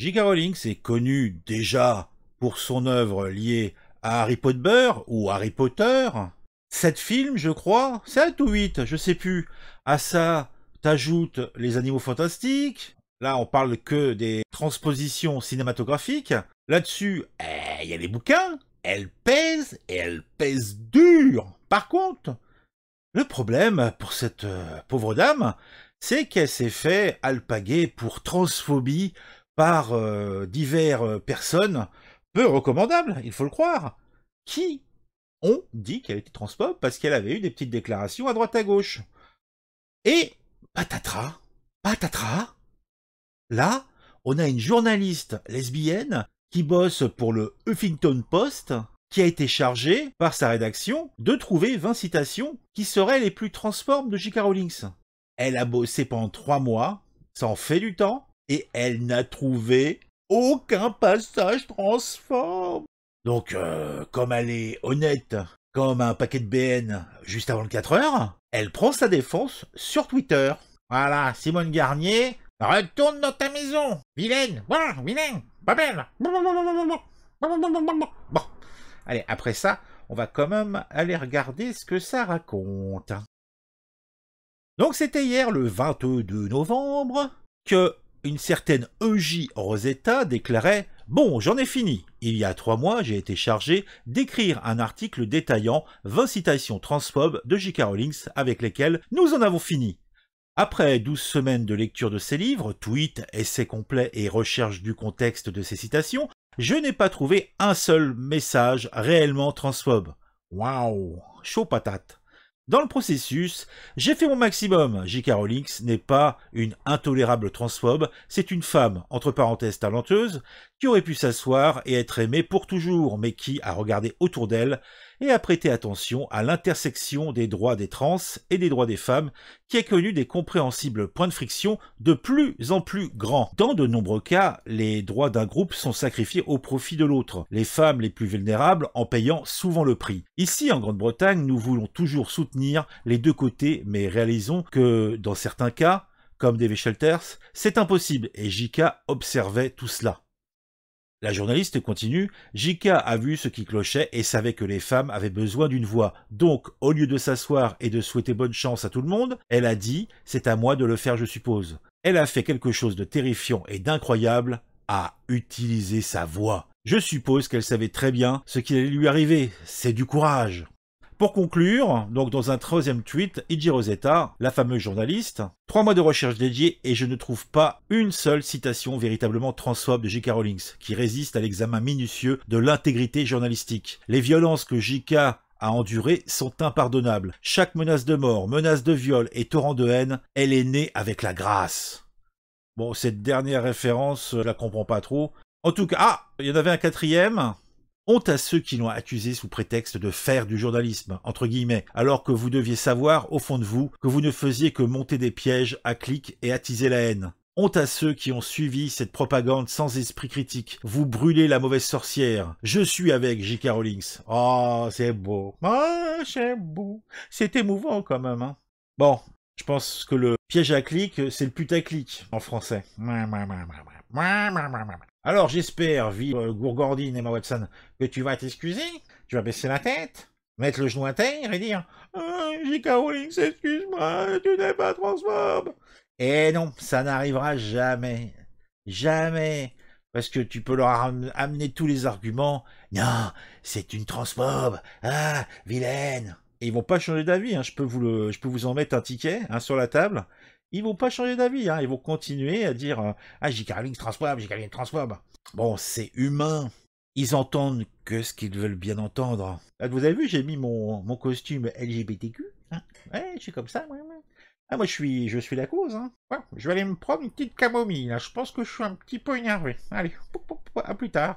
J.K. Rowling, est connu déjà pour son œuvre liée à Harry Potter ou Harry Potter. Sept films, je crois, 7 ou 8, je sais plus. À ça, t'ajoutes les animaux fantastiques. Là, on parle que des transpositions cinématographiques. Là-dessus, il eh, y a les bouquins. Elles pèsent et elles pèsent dur. Par contre, le problème pour cette euh, pauvre dame, c'est qu'elle s'est fait alpaguer pour transphobie par euh, diverses euh, personnes peu recommandables, il faut le croire, qui ont dit qu'elle était transphobe parce qu'elle avait eu des petites déclarations à droite à gauche. Et patatras, patatras, là, on a une journaliste lesbienne qui bosse pour le Huffington Post, qui a été chargée par sa rédaction de trouver 20 citations qui seraient les plus transformes de J.K. Rowling. Elle a bossé pendant trois mois, ça en fait du temps, et elle n'a trouvé aucun passage transforme. Donc, euh, comme elle est honnête, comme un paquet de BN juste avant le 4 heures, elle prend sa défense sur Twitter. Voilà, Simone Garnier, retourne dans ta maison, vilaine, voilà, vilaine, pas belle. Bon, allez, après ça, on va quand même aller regarder ce que ça raconte. Donc c'était hier le 22 novembre que une certaine E.J. Rosetta déclarait Bon, j'en ai fini. Il y a trois mois, j'ai été chargé d'écrire un article détaillant 20 citations transphobes de J.K. Rowling avec lesquelles nous en avons fini. Après 12 semaines de lecture de ces livres, tweets, essais complets et recherche du contexte de ces citations, je n'ai pas trouvé un seul message réellement transphobe. Waouh, chaud patate. Dans le processus, j'ai fait mon maximum. J.K. Rowling n'est pas une intolérable transphobe, c'est une femme, entre parenthèses talentueuse, qui aurait pu s'asseoir et être aimée pour toujours, mais qui a regardé autour d'elle et a prêté attention à l'intersection des droits des trans et des droits des femmes, qui a connu des compréhensibles points de friction de plus en plus grands. Dans de nombreux cas, les droits d'un groupe sont sacrifiés au profit de l'autre, les femmes les plus vulnérables en payant souvent le prix. Ici, en Grande-Bretagne, nous voulons toujours soutenir les deux côtés, mais réalisons que, dans certains cas, comme des Shelters, c'est impossible, et J.K. observait tout cela. La journaliste continue, Jika a vu ce qui clochait et savait que les femmes avaient besoin d'une voix. Donc, au lieu de s'asseoir et de souhaiter bonne chance à tout le monde, elle a dit « c'est à moi de le faire je suppose ». Elle a fait quelque chose de terrifiant et d'incroyable, à utiliser sa voix. Je suppose qu'elle savait très bien ce qui allait lui arriver, c'est du courage. Pour conclure, donc dans un troisième tweet, Iji Rosetta, la fameuse journaliste, trois mois de recherche dédiée et je ne trouve pas une seule citation véritablement transphobe de J.K. Rowling qui résiste à l'examen minutieux de l'intégrité journalistique. Les violences que J.K a endurées sont impardonnables. Chaque menace de mort, menace de viol et torrent de haine, elle est née avec la grâce. Bon, cette dernière référence, je la comprends pas trop. En tout cas, ah, il y en avait un quatrième. Honte à ceux qui l'ont accusé sous prétexte de faire du journalisme, entre guillemets, alors que vous deviez savoir, au fond de vous, que vous ne faisiez que monter des pièges à clics et attiser la haine. Honte à ceux qui ont suivi cette propagande sans esprit critique. Vous brûlez la mauvaise sorcière. Je suis avec J.K. Rowling. Oh, ah, c'est beau. Ah, c'est beau. C'est émouvant quand même. Hein. Bon, je pense que le piège à clic, c'est le putaclic en français. Alors j'espère, vivre euh, gourgordine et ma Watson, que tu vas t'excuser, tu vas baisser la tête, mettre le genou à terre et dire Ah J.K. Rowling s'excuse-moi, tu n'es pas transphobe ». Et eh non, ça n'arrivera jamais. Jamais parce que tu peux leur amener tous les arguments. Non, c'est une transphobe. Ah, vilaine. Et ils vont pas changer d'avis. Hein, je peux vous le, je peux vous en mettre un ticket hein, sur la table ils vont pas changer d'avis, hein. ils vont continuer à dire euh, Ah, J.K. Rowling transforme, J.K. Rowling transforme !» Bon, c'est humain. Ils entendent que ce qu'ils veulent bien entendre. Ah, vous avez vu, j'ai mis mon, mon costume LGBTQ. Hein ouais, je suis comme ça, ouais, ouais. Ah, moi, je suis, je suis la cause. Hein. je vais aller me prendre une petite camomille. Là. Je pense que je suis un petit peu énervé. Allez, à plus tard.